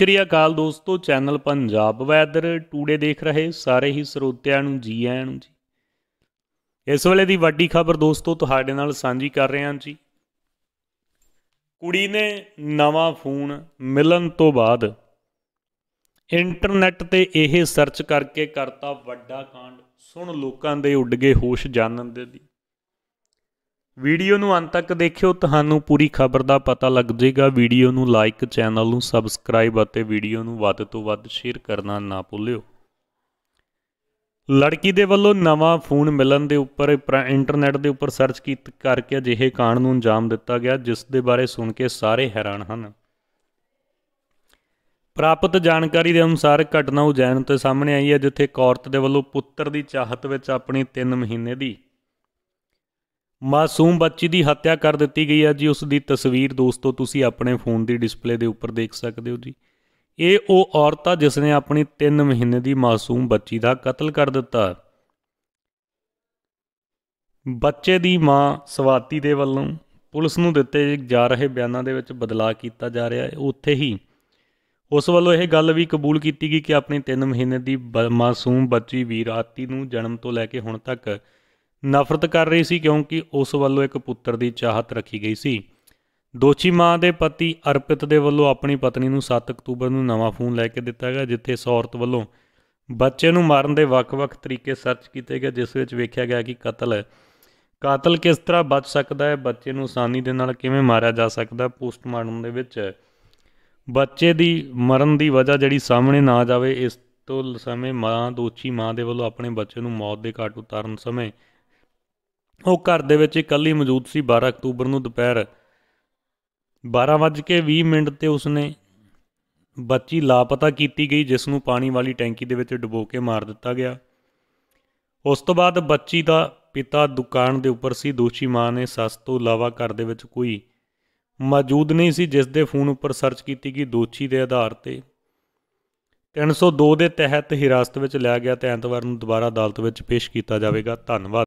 ਸ਼੍ਰੀ ਅਕਾਲ ਦੋਸਤੋ channel Punjab weather today ਦੇਖ ਰਹੇ ਸਾਰੇ ਹੀ ਸਰੋਤਿਆਂ ਨੂੰ ਜੀ ਆਇਆਂ ਨੂੰ ਜੀ ਇਸ ਵੇਲੇ ਦੀ ਵੱਡੀ ਖਬਰ ਦੋਸਤੋ ਤੁਹਾਡੇ ਨਾਲ ਸਾਂਝੀ ਕਰ ਰਹੇ ਹਾਂ ਜੀ ਕੁੜੀ ਨੇ ਨਵਾਂ ਫੋਨ ਮਿਲਣ ਤੋਂ ਬਾਅਦ ਇੰਟਰਨੈਟ ਤੇ ਇਹ ਸਰਚ ਕਰਕੇ ਕਰਤਾ ਵੱਡਾ ਕਾਂਡ ਸੁਣ ਲੋਕਾਂ ਦੇ ਉੱਡ ਗਏ ਹੋਸ਼ ਜਾਣਨ ਦੇ ਦੀ ਵੀਡੀਓ ਨੂੰ ਅੰਤ ਤੱਕ ਦੇਖਿਓ ਤੁਹਾਨੂੰ ਪੂਰੀ ਖਬਰ ਦਾ ਪਤਾ ਲੱਗ ਜਾਏਗਾ ਵੀਡੀਓ ਨੂੰ ਲਾਈਕ ਚੈਨਲ ਨੂੰ ਸਬਸਕ੍ਰਾਈਬ ਅਤੇ ਵੀਡੀਓ ਨੂੰ ਵੱਧ ਤੋਂ ਵੱਧ ਸ਼ੇਅਰ ਕਰਨਾ ਨਾ ਭੁੱਲਿਓ ਲੜਕੀ ਦੇ ਵੱਲੋਂ ਨਵਾਂ ਫੋਨ ਮਿਲਣ ਦੇ ਉੱਪਰ ਇੰਟਰਨੈਟ ਦੇ ਉੱਪਰ ਸਰਚ ਕੀਤ ਕਰਕੇ ਅਜਿਹੇ ਕਾਂਡ ਨੂੰ ਅੰਜਾਮ ਦਿੱਤਾ ਗਿਆ ਜਿਸ ਦੇ ਬਾਰੇ ਸੁਣ ਕੇ ਸਾਰੇ ਹੈਰਾਨ ਹਨ ਪ੍ਰਾਪਤ ਜਾਣਕਾਰੀ ਦੇ ਅਨੁਸਾਰ ਘਟਨਾ ਉਜੈਨ ਤੋਂ ਸਾਹਮਣੇ ਆਈ ਹੈ ਜਿੱਥੇ ਇੱਕ ਔਰਤ ਦੇ ਵੱਲੋਂ ਪੁੱਤਰ ਦੀ ਚਾਹਤ ਵਿੱਚ ਆਪਣੀ 3 ਮਹੀਨੇ ਦੀ ਮਾਸੂਮ ਬੱਚੀ ਦੀ ਹੱਤਿਆ ਕਰ ਦਿੱਤੀ ਗਈ ਹੈ ਜੀ ਉਸ ਦੀ ਤਸਵੀਰ ਦੋਸਤੋ ਤੁਸੀਂ ਆਪਣੇ ਫੋਨ ਦੀ ਡਿਸਪਲੇ ਦੇ ਉੱਪਰ ਦੇਖ ਸਕਦੇ ਹੋ ਜੀ ਇਹ ਉਹ ਔਰਤ ਆ ਜਿਸ ਨੇ ਆਪਣੀ 3 ਮਹੀਨੇ ਦੀ ਮਾਸੂਮ ਬੱਚੀ ਦਾ ਕਤਲ ਕਰ ਦਿੱਤਾ ਬੱਚੇ ਦੀ ਮਾਂ ਸਵਾਤੀ ਦੇ ਵੱਲੋਂ ਪੁਲਿਸ ਨੂੰ ਦਿੱਤੇ ਜਾ ਰਹੇ ਬਿਆਨਾਂ ਦੇ ਵਿੱਚ ਬਦਲਾਅ ਕੀਤਾ ਜਾ ਰਿਹਾ ਹੈ ਉੱਥੇ ਹੀ ਉਸ ਵੱਲੋਂ ਇਹ ਗੱਲ ਵੀ ਕਬੂਲ ਕੀਤੀ ਗਈ ਕਿ ਆਪਣੀ 3 ਮਹੀਨੇ ਦੀ ਮਾਸੂਮ ਬੱਚੀ ਵੀਰਾਤੀ ਨੂੰ ਜਨਮ ਤੋਂ ਲੈ ਕੇ ਹੁਣ ਤੱਕ ਨਫ਼ਰਤ ਕਰ ਰਹੀ ਸੀ ਕਿਉਂਕਿ ਉਸ ਵੱਲੋਂ ਇੱਕ ਪੁੱਤਰ ਦੀ ਚਾਹਤ ਰੱਖੀ ਗਈ ਸੀ ਦੋਚੀ ਮਾਂ ਦੇ ਪਤੀ ਅਰਪਿਤ ਦੇ ਵੱਲੋਂ ਆਪਣੀ ਪਤਨੀ ਨੂੰ 7 ਅਕਤੂਬਰ ਨੂੰ ਨਵਾਂ ਫੋਨ ਲੈ ਕੇ ਦਿੱਤਾ ਗਿਆ ਜਿੱਥੇ ਸੌਰਤ ਵੱਲੋਂ ਬੱਚੇ ਨੂੰ ਮਾਰਨ ਦੇ ਵੱਖ-ਵੱਖ ਤਰੀਕੇ ਸਰਚ ਕੀਤੇ ਗਏ ਜਿਸ ਵਿੱਚ ਵੇਖਿਆ ਗਿਆ ਕਿ ਕਤਲ ਕਾਤਲ ਕਿਸ ਤਰ੍ਹਾਂ ਬਚ ਸਕਦਾ ਹੈ ਬੱਚੇ ਨੂੰ ਆਸਾਨੀ ਦੇ ਨਾਲ ਕਿਵੇਂ ਮਾਰਿਆ ਜਾ ਸਕਦਾ ਹੈ ਪੋਸਟਮਾਰਟਮ ਦੇ ਵਿੱਚ ਬੱਚੇ ਦੀ ਮਰਨ ਦੀ ਵਜ੍ਹਾ ਜਿਹੜੀ ਸਾਹਮਣੇ ਨਾ ਜਾਵੇ ਇਸ ਤੋਂ ਸਮੇਂ ਮਾਂ ਦੋਚੀ ਮਾਂ ਦੇ ਵੱਲੋਂ ਆਪਣੇ ਬੱਚੇ ਨੂੰ ਮੌਤ ਦੇ ਘਾਟ ਉਤਾਰਨ ਸਮੇਂ ਉਹ ਘਰ ਦੇ ਵਿੱਚ ਇਕੱਲੀ ਮੌਜੂਦ ਸੀ 12 ਅਕਤੂਬਰ ਨੂੰ ਦੁਪਹਿਰ 12:20 ਮਿੰਟ ਤੇ ਉਸਨੇ ਬੱਚੀ ਲਾਪਤਾ ਕੀਤੀ ਗਈ ਜਿਸ ਨੂੰ ਪਾਣੀ ਵਾਲੀ ਟੈਂਕੀ ਦੇ ਵਿੱਚ ਡੁਬੋ ਕੇ ਮਾਰ ਦਿੱਤਾ ਗਿਆ ਉਸ ਤੋਂ ਬਾਅਦ ਬੱਚੀ ਦਾ ਪਿਤਾ ਦੁਕਾਨ ਦੇ ਉੱਪਰ ਸੀ ਦੋਸ਼ੀ ਮਾਂ ਨੇ ਸੱਸ ਤੋਂ ਇਲਾਵਾ ਘਰ ਦੇ ਵਿੱਚ ਕੋਈ ਮੌਜੂਦ ਨਹੀਂ ਸੀ ਜਿਸ ਦੇ ਫੋਨ ਉੱਪਰ ਸਰਚ ਕੀਤੀ ਗਈ ਦੋਸ਼ੀ ਦੇ ਆਧਾਰ ਤੇ 302 ਦੇ ਤਹਿਤ ਹਿਰਾਸਤ ਵਿੱਚ ਲਿਆ ਗਿਆ ਤੇ ਐਤਵਾਰ ਨੂੰ ਦੁਬਾਰਾ ਅਦਾਲਤ ਵਿੱਚ ਪੇਸ਼ ਕੀਤਾ ਜਾਵੇਗਾ ਧੰਨਵਾਦ